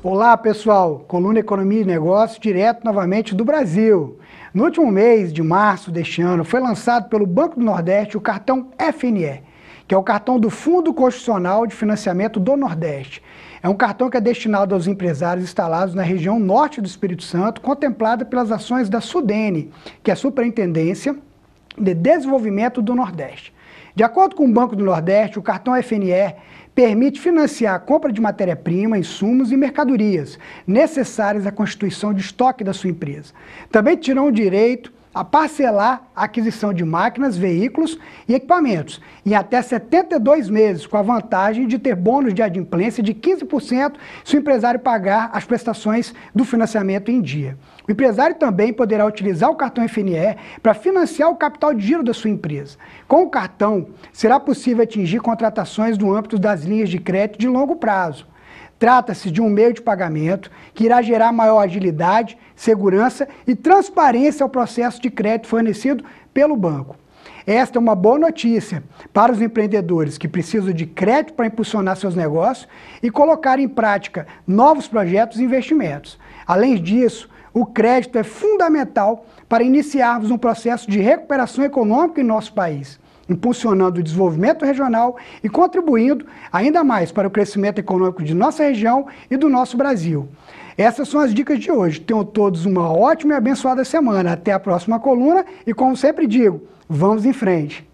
Olá, pessoal. Coluna Economia e Negócios, direto novamente do Brasil. No último mês de março deste ano, foi lançado pelo Banco do Nordeste o cartão FNE, que é o cartão do Fundo Constitucional de Financiamento do Nordeste. É um cartão que é destinado aos empresários instalados na região norte do Espírito Santo, contemplada pelas ações da Sudene, que é a Superintendência de Desenvolvimento do Nordeste. De acordo com o Banco do Nordeste, o cartão FNE permite financiar a compra de matéria-prima, insumos e mercadorias necessárias à constituição de estoque da sua empresa. Também tiram o direito a parcelar a aquisição de máquinas, veículos e equipamentos em até 72 meses, com a vantagem de ter bônus de adimplência de 15% se o empresário pagar as prestações do financiamento em dia. O empresário também poderá utilizar o cartão FNE para financiar o capital de giro da sua empresa. Com o cartão, será possível atingir contratações no âmbito das linhas de crédito de longo prazo. Trata-se de um meio de pagamento que irá gerar maior agilidade, segurança e transparência ao processo de crédito fornecido pelo banco. Esta é uma boa notícia para os empreendedores que precisam de crédito para impulsionar seus negócios e colocar em prática novos projetos e investimentos. Além disso, o crédito é fundamental para iniciarmos um processo de recuperação econômica em nosso país impulsionando o desenvolvimento regional e contribuindo ainda mais para o crescimento econômico de nossa região e do nosso Brasil. Essas são as dicas de hoje. Tenham todos uma ótima e abençoada semana. Até a próxima coluna e, como sempre digo, vamos em frente.